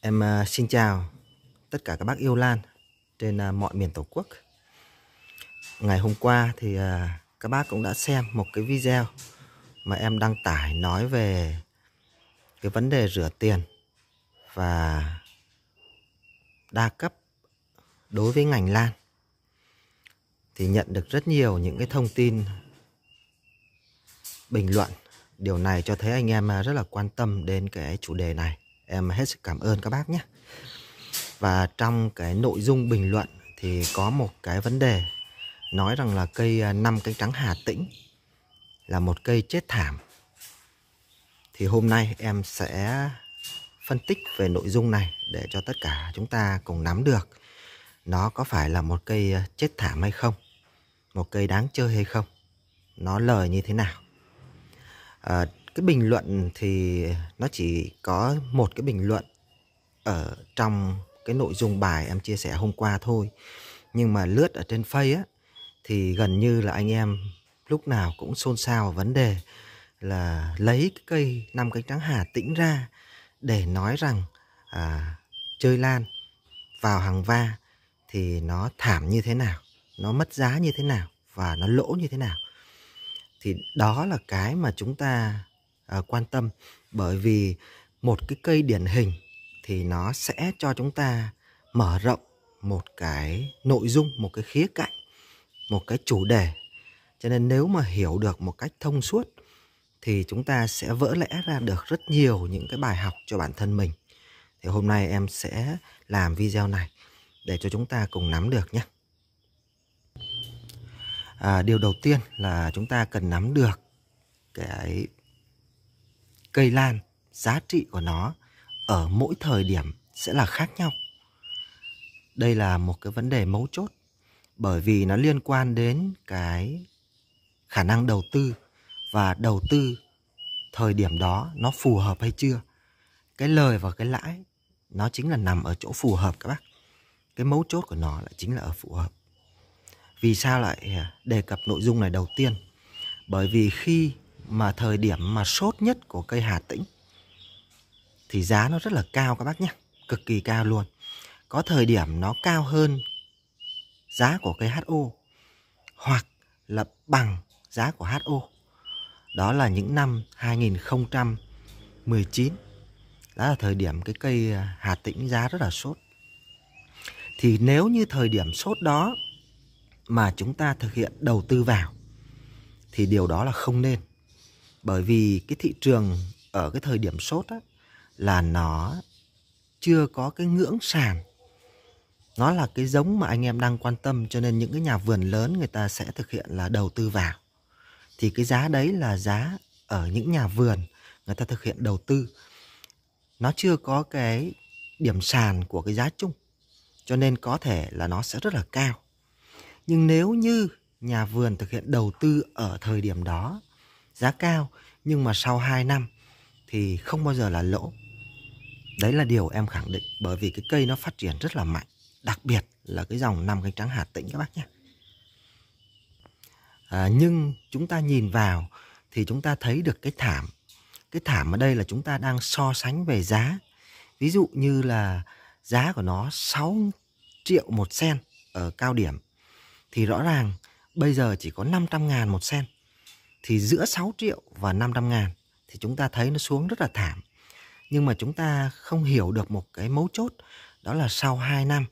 Em à, xin chào tất cả các bác yêu lan trên à, mọi miền Tổ quốc. Ngày hôm qua thì à, các bác cũng đã xem một cái video mà em đăng tải nói về cái vấn đề rửa tiền và đa cấp đối với ngành lan. Thì nhận được rất nhiều những cái thông tin bình luận. Điều này cho thấy anh em rất là quan tâm đến cái chủ đề này Em hết sức cảm ơn các bác nhé. Và trong cái nội dung bình luận thì có một cái vấn đề nói rằng là cây à, năm cánh trắng Hà Tĩnh là một cây chết thảm. Thì hôm nay em sẽ phân tích về nội dung này để cho tất cả chúng ta cùng nắm được nó có phải là một cây à, chết thảm hay không, một cây đáng chơi hay không, nó lời như thế nào. À, cái bình luận thì nó chỉ có một cái bình luận ở trong cái nội dung bài em chia sẻ hôm qua thôi nhưng mà lướt ở trên Face á thì gần như là anh em lúc nào cũng xôn xao vấn đề là lấy cái cây năm cánh trắng hà tĩnh ra để nói rằng à, chơi lan vào hàng va thì nó thảm như thế nào nó mất giá như thế nào và nó lỗ như thế nào thì đó là cái mà chúng ta à, quan tâm bởi vì một cái cây điển hình thì nó sẽ cho chúng ta mở rộng một cái nội dung một cái khía cạnh một cái chủ đề cho nên nếu mà hiểu được một cách thông suốt thì chúng ta sẽ vỡ lẽ ra được rất nhiều những cái bài học cho bản thân mình thì hôm nay em sẽ làm video này để cho chúng ta cùng nắm được nhé à, điều đầu tiên là chúng ta cần nắm được cái cây lan, giá trị của nó ở mỗi thời điểm sẽ là khác nhau. Đây là một cái vấn đề mấu chốt bởi vì nó liên quan đến cái khả năng đầu tư và đầu tư thời điểm đó nó phù hợp hay chưa. Cái lời và cái lãi nó chính là nằm ở chỗ phù hợp các bác. Cái mấu chốt của nó lại chính là ở phù hợp. Vì sao lại đề cập nội dung này đầu tiên? Bởi vì khi mà thời điểm mà sốt nhất của cây Hà Tĩnh thì giá nó rất là cao các bác nhé, cực kỳ cao luôn. Có thời điểm nó cao hơn giá của cây HO hoặc là bằng giá của HO. Đó là những năm 2019. Đó là thời điểm cái cây à, Hà Tĩnh giá rất là sốt. Thì nếu như thời điểm sốt đó mà chúng ta thực hiện đầu tư vào thì điều đó là không nên bởi vì cái thị trường ở cái thời điểm sốt á, là nó chưa có cái ngưỡng sàn nó là cái giống mà anh em đang quan tâm cho nên những cái nhà vườn lớn người ta sẽ thực hiện là đầu tư vào thì cái giá đấy là giá ở những nhà vườn người ta thực hiện đầu tư nó chưa có cái điểm sàn của cái giá chung cho nên có thể là nó sẽ rất là cao nhưng nếu như nhà vườn thực hiện đầu tư ở thời điểm đó giá cao nhưng mà sau 2 năm thì không bao giờ là lỗ. Đấy là điều em khẳng định bởi vì cái cây nó phát triển rất là mạnh, đặc biệt là cái dòng năm cánh trắng Hà Tĩnh các bác nhé. À, nhưng chúng ta nhìn vào thì chúng ta thấy được cái thảm. Cái thảm ở đây là chúng ta đang so sánh về giá. Ví dụ như là giá của nó 6 triệu một sen ở cao điểm thì rõ ràng bây giờ chỉ có 500 ngàn một sen thì giữa 6 triệu và 500 ngàn thì chúng ta thấy nó xuống rất là thảm. Nhưng mà chúng ta không hiểu được một cái mấu chốt đó là sau 2 năm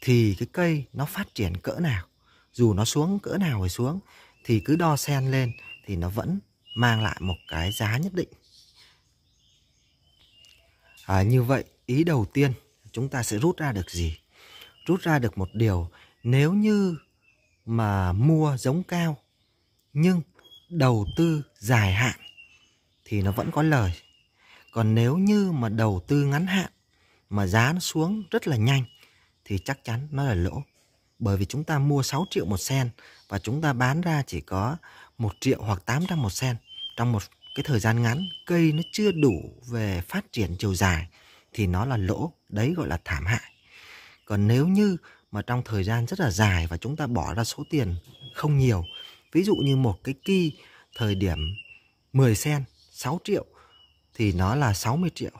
thì cái cây nó phát triển cỡ nào. Dù nó xuống cỡ nào rồi xuống thì cứ đo sen lên thì nó vẫn mang lại một cái giá nhất định. À, như vậy ý đầu tiên chúng ta sẽ rút ra được gì? Rút ra được một điều nếu như mà mua giống cao nhưng đầu tư dài hạn thì nó vẫn có lời còn nếu như mà đầu tư ngắn hạn mà giá nó xuống rất là nhanh thì chắc chắn nó là lỗ bởi vì chúng ta mua 6 triệu một sen và chúng ta bán ra chỉ có 1 triệu hoặc 800 một sen trong một cái thời gian ngắn cây nó chưa đủ về phát triển chiều dài thì nó là lỗ đấy gọi là thảm hại còn nếu như mà trong thời gian rất là dài và chúng ta bỏ ra số tiền không nhiều Ví dụ như một cái kỳ thời điểm 10 sen 6 triệu thì nó là 60 triệu.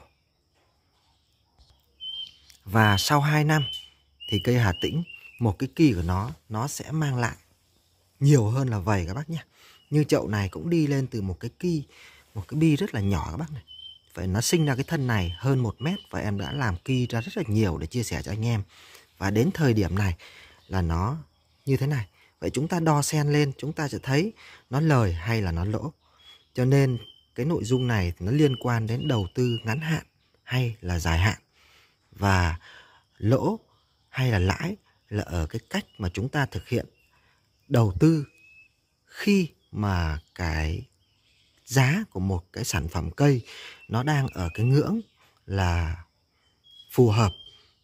Và sau 2 năm thì cây Hà Tĩnh một cái kỳ của nó nó sẽ mang lại nhiều hơn là vầy các bác nhé. Như chậu này cũng đi lên từ một cái kỳ một cái bi rất là nhỏ các bác này. Vậy nó sinh ra cái thân này hơn 1 mét và em đã làm kỳ ra rất là nhiều để chia sẻ cho anh em. Và đến thời điểm này là nó như thế này vậy chúng ta đo sen lên chúng ta sẽ thấy nó lời hay là nó lỗ cho nên cái nội dung này nó liên quan đến đầu tư ngắn hạn hay là dài hạn và lỗ hay là lãi là ở cái cách mà chúng ta thực hiện đầu tư khi mà cái giá của một cái sản phẩm cây nó đang ở cái ngưỡng là phù hợp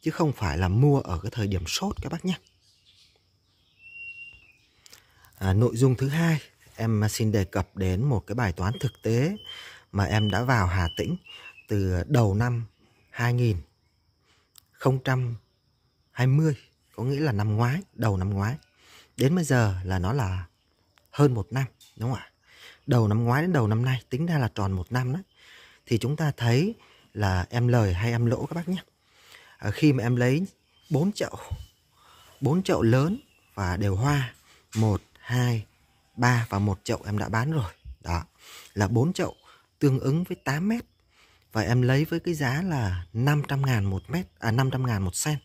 chứ không phải là mua ở cái thời điểm sốt các bác nhé à, nội dung thứ hai em xin đề cập đến một cái bài toán thực tế mà em đã vào Hà Tĩnh từ đầu năm 2020 có nghĩa là năm ngoái đầu năm ngoái đến bây giờ là nó là hơn một năm đúng không ạ đầu năm ngoái đến đầu năm nay tính ra là tròn một năm đấy thì chúng ta thấy là em lời hay em lỗ các bác nhé à, khi mà em lấy bốn chậu bốn chậu lớn và đều hoa một 2, 3 và một chậu em đã bán rồi. Đó, là 4 chậu tương ứng với 8 mét. Và em lấy với cái giá là 500 ngàn một mét, à 500 ngàn một sen.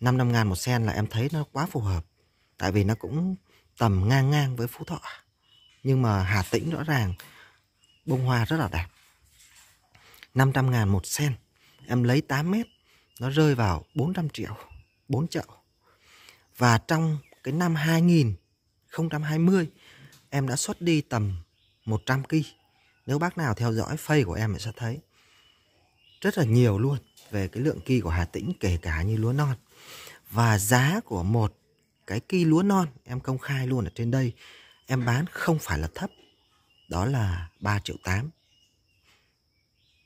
500 ngàn một sen là em thấy nó quá phù hợp. Tại vì nó cũng tầm ngang ngang với Phú Thọ. Nhưng mà Hà Tĩnh rõ ràng bông hoa rất là đẹp. 500 ngàn một sen. Em lấy 8 mét, nó rơi vào 400 triệu, 4 chậu. Và trong cái năm 2000 2020 em đã xuất đi tầm 100 kg. Nếu bác nào theo dõi phây của em sẽ thấy rất là nhiều luôn về cái lượng kỳ của Hà Tĩnh kể cả như lúa non. Và giá của một cái kỳ lúa non em công khai luôn ở trên đây em bán không phải là thấp. Đó là 3 triệu 8.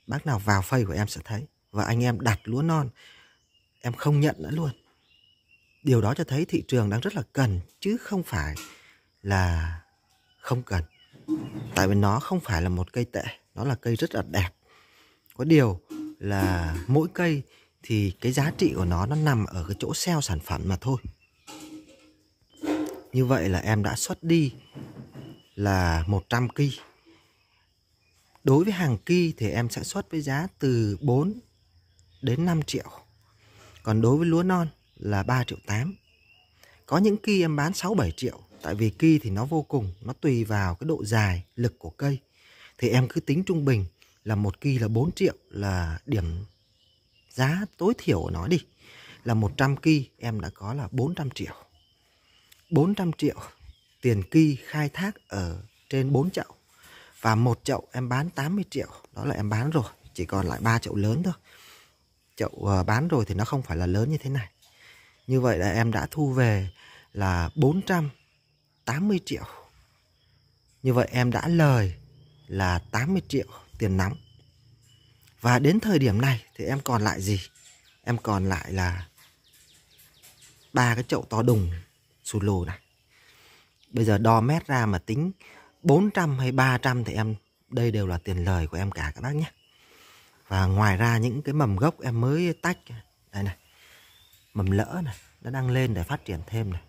Bác nào vào phây của em sẽ thấy. Và anh em đặt lúa non em không nhận nữa luôn. Điều đó cho thấy thị trường đang rất là cần chứ không phải là không cần tại vì nó không phải là một cây tệ nó là cây rất là đẹp có điều là mỗi cây thì cái giá trị của nó nó nằm ở cái chỗ sale sản phẩm mà thôi như vậy là em đã xuất đi là 100 ki đối với hàng ki thì em sẽ xuất với giá từ 4 đến 5 triệu còn đối với lúa non là 3 triệu 8 có những ki em bán 6 7 triệu tại vì ki thì nó vô cùng nó tùy vào cái độ dài lực của cây thì em cứ tính trung bình là một ki là 4 triệu là điểm giá tối thiểu của nó đi là 100 ki em đã có là 400 triệu 400 triệu tiền ki khai thác ở trên 4 chậu và một chậu em bán 80 triệu đó là em bán rồi chỉ còn lại ba chậu lớn thôi chậu ờ, bán rồi thì nó không phải là lớn như thế này như vậy là em đã thu về là 400 80 triệu. Như vậy em đã lời là 80 triệu tiền nóng. Và đến thời điểm này thì em còn lại gì? Em còn lại là ba cái chậu to đùng sù lù này. Bây giờ đo mét ra mà tính 400 hay 300 thì em đây đều là tiền lời của em cả các bác nhé. Và ngoài ra những cái mầm gốc em mới tách đây này. Mầm lỡ này, nó đang lên để phát triển thêm này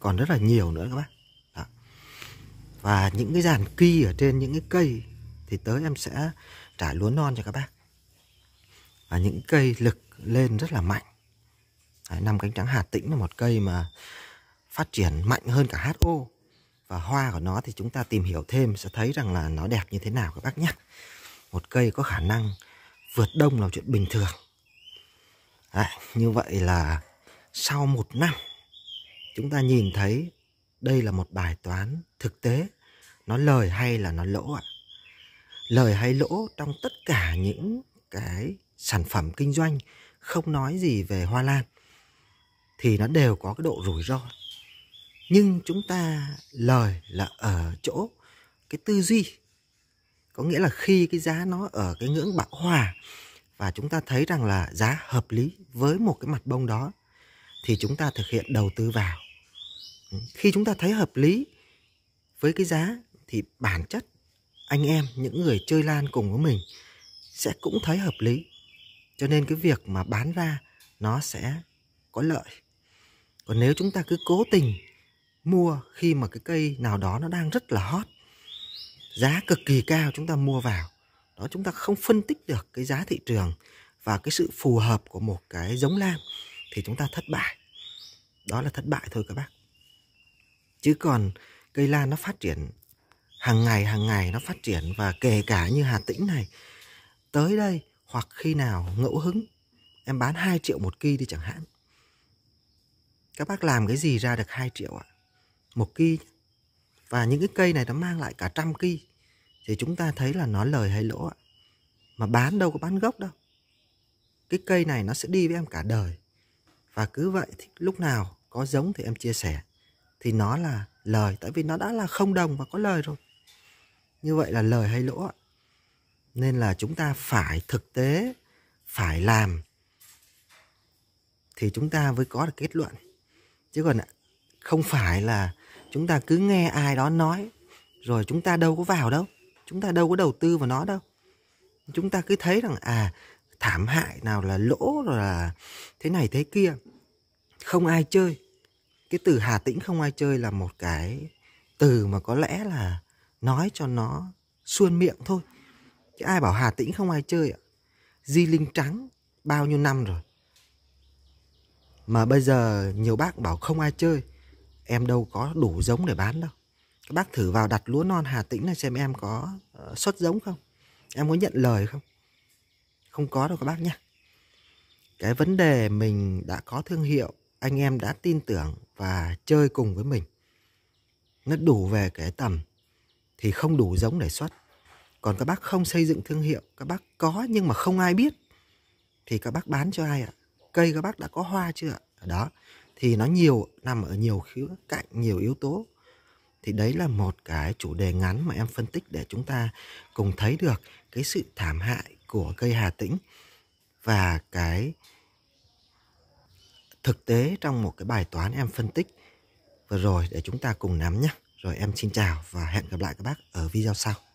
còn rất là nhiều nữa các bác Đó. và những cái dàn kỳ ở trên những cái cây thì tới em sẽ trải lúa non cho các bác và những cây lực lên rất là mạnh Đấy, năm cánh trắng Hà Tĩnh là một cây mà phát triển mạnh hơn cả HO và hoa của nó thì chúng ta tìm hiểu thêm sẽ thấy rằng là nó đẹp như thế nào các bác nhé một cây có khả năng vượt đông là chuyện bình thường Đấy, như vậy là sau một năm chúng ta nhìn thấy đây là một bài toán thực tế nó lời hay là nó lỗ ạ lời hay lỗ trong tất cả những cái sản phẩm kinh doanh không nói gì về hoa lan thì nó đều có cái độ rủi ro nhưng chúng ta lời là ở chỗ cái tư duy có nghĩa là khi cái giá nó ở cái ngưỡng bão hòa và chúng ta thấy rằng là giá hợp lý với một cái mặt bông đó thì chúng ta thực hiện đầu tư vào khi chúng ta thấy hợp lý với cái giá thì bản chất anh em những người chơi lan cùng với mình sẽ cũng thấy hợp lý cho nên cái việc mà bán ra nó sẽ có lợi còn nếu chúng ta cứ cố tình mua khi mà cái cây nào đó nó đang rất là hot giá cực kỳ cao chúng ta mua vào đó chúng ta không phân tích được cái giá thị trường và cái sự phù hợp của một cái giống lan thì chúng ta thất bại đó là thất bại thôi các bác chứ còn cây lan nó phát triển hàng ngày hàng ngày nó phát triển và kể cả như Hà Tĩnh này tới đây hoặc khi nào ngẫu hứng em bán 2 triệu một ki đi chẳng hạn các bác làm cái gì ra được 2 triệu ạ một ki và những cái cây này nó mang lại cả trăm ki thì chúng ta thấy là nó lời hay lỗ ạ mà bán đâu có bán gốc đâu cái cây này nó sẽ đi với em cả đời và cứ vậy thì lúc nào có giống thì em chia sẻ thì nó là lời tại vì nó đã là không đồng và có lời rồi như vậy là lời hay lỗ nên là chúng ta phải thực tế phải làm thì chúng ta mới có được kết luận chứ còn không phải là chúng ta cứ nghe ai đó nói rồi chúng ta đâu có vào đâu chúng ta đâu có đầu tư vào nó đâu chúng ta cứ thấy rằng à thảm hại nào là lỗ rồi là thế này thế kia không ai chơi cái từ Hà Tĩnh không ai chơi là một cái từ mà có lẽ là nói cho nó suôn miệng thôi chứ ai bảo Hà Tĩnh không ai chơi ạ di linh trắng bao nhiêu năm rồi mà bây giờ nhiều bác bảo không ai chơi em đâu có đủ giống để bán đâu các bác thử vào đặt lúa non Hà Tĩnh này xem em có ờ, xuất giống không em có nhận lời không không có đâu các bác nhé cái vấn đề mình đã có thương hiệu anh em đã tin tưởng và chơi cùng với mình nó đủ về cái tầm thì không đủ giống để xuất còn các bác không xây dựng thương hiệu các bác có nhưng mà không ai biết thì các bác bán cho ai ạ cây các bác đã có hoa chưa ạ đó thì nó nhiều nằm ở nhiều khía cạnh nhiều yếu tố thì đấy là một cái chủ đề ngắn mà em phân tích để chúng ta cùng thấy được cái sự thảm hại của cây hà tĩnh và cái thực tế trong một cái bài toán em phân tích vừa rồi để chúng ta cùng nắm nhé. Rồi em xin chào và hẹn gặp lại các bác ở video sau.